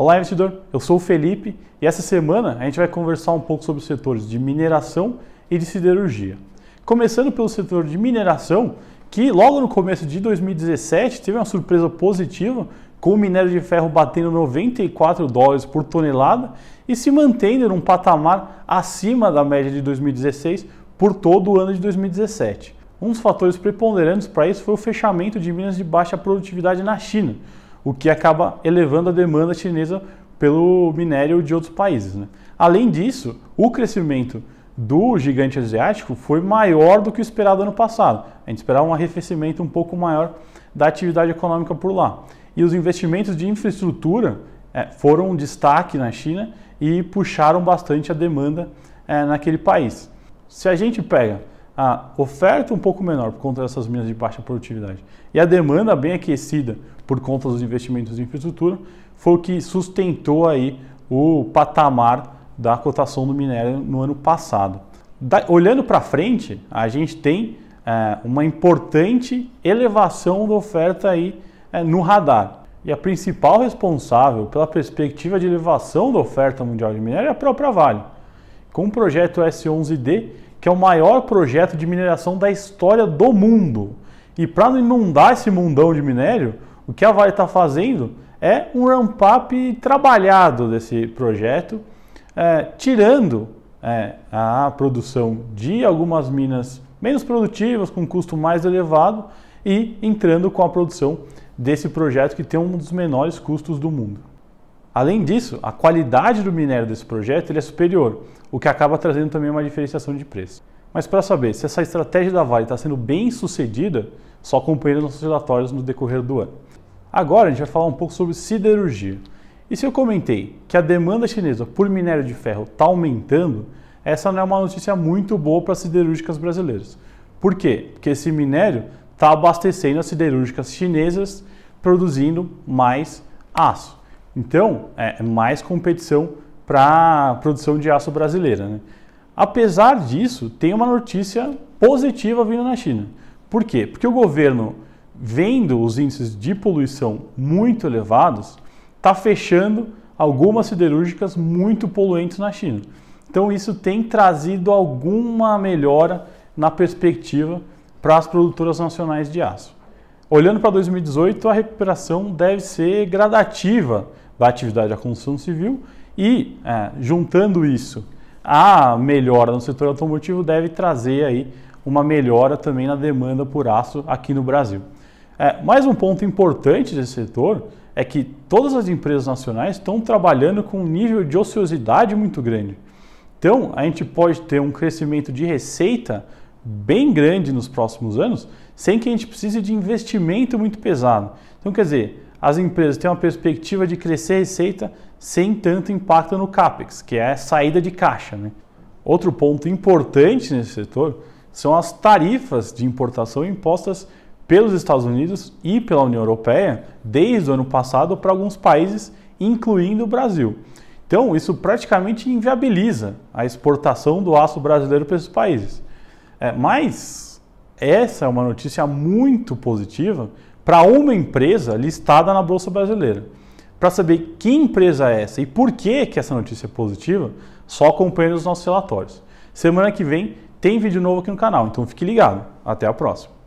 Olá, investidor. Eu sou o Felipe e essa semana a gente vai conversar um pouco sobre os setores de mineração e de siderurgia. Começando pelo setor de mineração, que logo no começo de 2017 teve uma surpresa positiva, com o minério de ferro batendo 94 dólares por tonelada e se mantendo num patamar acima da média de 2016 por todo o ano de 2017. Um dos fatores preponderantes para isso foi o fechamento de minas de baixa produtividade na China, o que acaba elevando a demanda chinesa pelo minério de outros países. Né? Além disso, o crescimento do gigante asiático foi maior do que o esperado ano passado. A gente esperava um arrefecimento um pouco maior da atividade econômica por lá. E os investimentos de infraestrutura é, foram um destaque na China e puxaram bastante a demanda é, naquele país. Se a gente pega a oferta um pouco menor por conta dessas minas de baixa produtividade e a demanda bem aquecida por conta dos investimentos em infraestrutura foi o que sustentou aí o patamar da cotação do minério no ano passado. Da, olhando para frente, a gente tem é, uma importante elevação da oferta aí é, no radar. E a principal responsável pela perspectiva de elevação da oferta mundial de minério é a própria Vale. Com o projeto S11D, que é o maior projeto de mineração da história do mundo. E para não inundar esse mundão de minério, o que a Vale está fazendo é um ramp-up trabalhado desse projeto, é, tirando é, a produção de algumas minas menos produtivas, com custo mais elevado, e entrando com a produção desse projeto que tem um dos menores custos do mundo. Além disso, a qualidade do minério desse projeto ele é superior, o que acaba trazendo também uma diferenciação de preço. Mas para saber se essa estratégia da Vale está sendo bem sucedida, só acompanhe nossos relatórios no decorrer do ano. Agora a gente vai falar um pouco sobre siderurgia. E se eu comentei que a demanda chinesa por minério de ferro está aumentando, essa não é uma notícia muito boa para as siderúrgicas brasileiras. Por quê? Porque esse minério está abastecendo as siderúrgicas chinesas, produzindo mais aço. Então, é, é mais competição para a produção de aço brasileira. Né? Apesar disso, tem uma notícia positiva vindo na China. Por quê? Porque o governo, vendo os índices de poluição muito elevados, está fechando algumas siderúrgicas muito poluentes na China. Então, isso tem trazido alguma melhora na perspectiva para as produtoras nacionais de aço. Olhando para 2018, a recuperação deve ser gradativa da atividade da construção civil e, é, juntando isso, a melhora no setor automotivo deve trazer aí uma melhora também na demanda por aço aqui no Brasil. É, mais um ponto importante desse setor é que todas as empresas nacionais estão trabalhando com um nível de ociosidade muito grande. Então, a gente pode ter um crescimento de receita bem grande nos próximos anos, sem que a gente precise de investimento muito pesado. Então, quer dizer, as empresas têm uma perspectiva de crescer a receita sem tanto impacto no CAPEX, que é saída de caixa. Né? Outro ponto importante nesse setor são as tarifas de importação impostas pelos Estados Unidos e pela União Europeia desde o ano passado para alguns países, incluindo o Brasil. Então, isso praticamente inviabiliza a exportação do aço brasileiro para esses países. É, mas essa é uma notícia muito positiva para uma empresa listada na Bolsa Brasileira. Para saber que empresa é essa e por que, que essa notícia é positiva, só acompanhe os nossos relatórios. Semana que vem tem vídeo novo aqui no canal, então fique ligado. Até a próxima.